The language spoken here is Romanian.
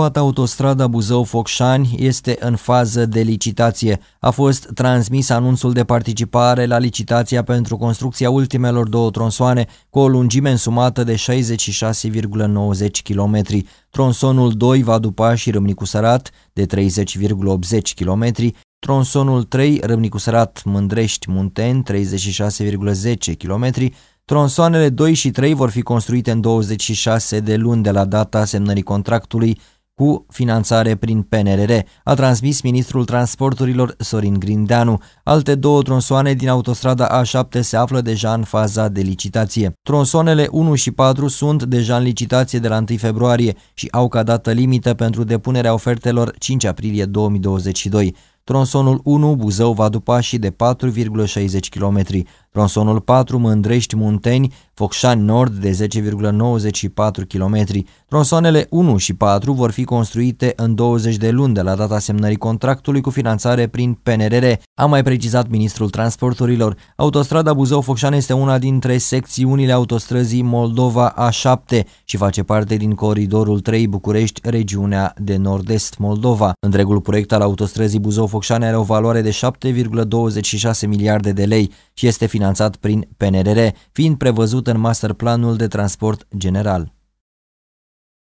Toată autostrada Buzău-Focșani este în fază de licitație. A fost transmis anunțul de participare la licitația pentru construcția ultimelor două tronsoane cu o lungime însumată de 66,90 km. Tronsonul 2 va dupa și Râmnicu Sărat de 30,80 km, tronsonul 3 Râmnicu Sărat Mândrești Munten 36,10 km, Tronsoanele 2 și 3 vor fi construite în 26 de luni de la data semnării contractului cu finanțare prin PNRR, a transmis ministrul transporturilor Sorin Grindeanu. Alte două tronsoane din autostrada A7 se află deja în faza de licitație. Tronsoanele 1 și 4 sunt deja în licitație de la 1 februarie și au ca dată limită pentru depunerea ofertelor 5 aprilie 2022. Tronsonul 1 buzău dupa și de 4,60 km, Tronsonul 4 Mândrești Munteni, Focșani Nord de 10,94 km. Tronsoanele 1 și 4 vor fi construite în 20 de luni de la data semnării contractului cu finanțare prin PNRR, a mai precizat ministrul transporturilor. Autostrada Buzău-Focșani este una dintre secțiunile autostrăzii Moldova A7 și face parte din coridorul 3 București, regiunea de nord-est Moldova. Întregul proiect al autostrăzii Buzău-Focșani are o valoare de 7,26 miliarde de lei și este finanțat finanțat prin PNRR, fiind prevăzut în masterplanul de transport general.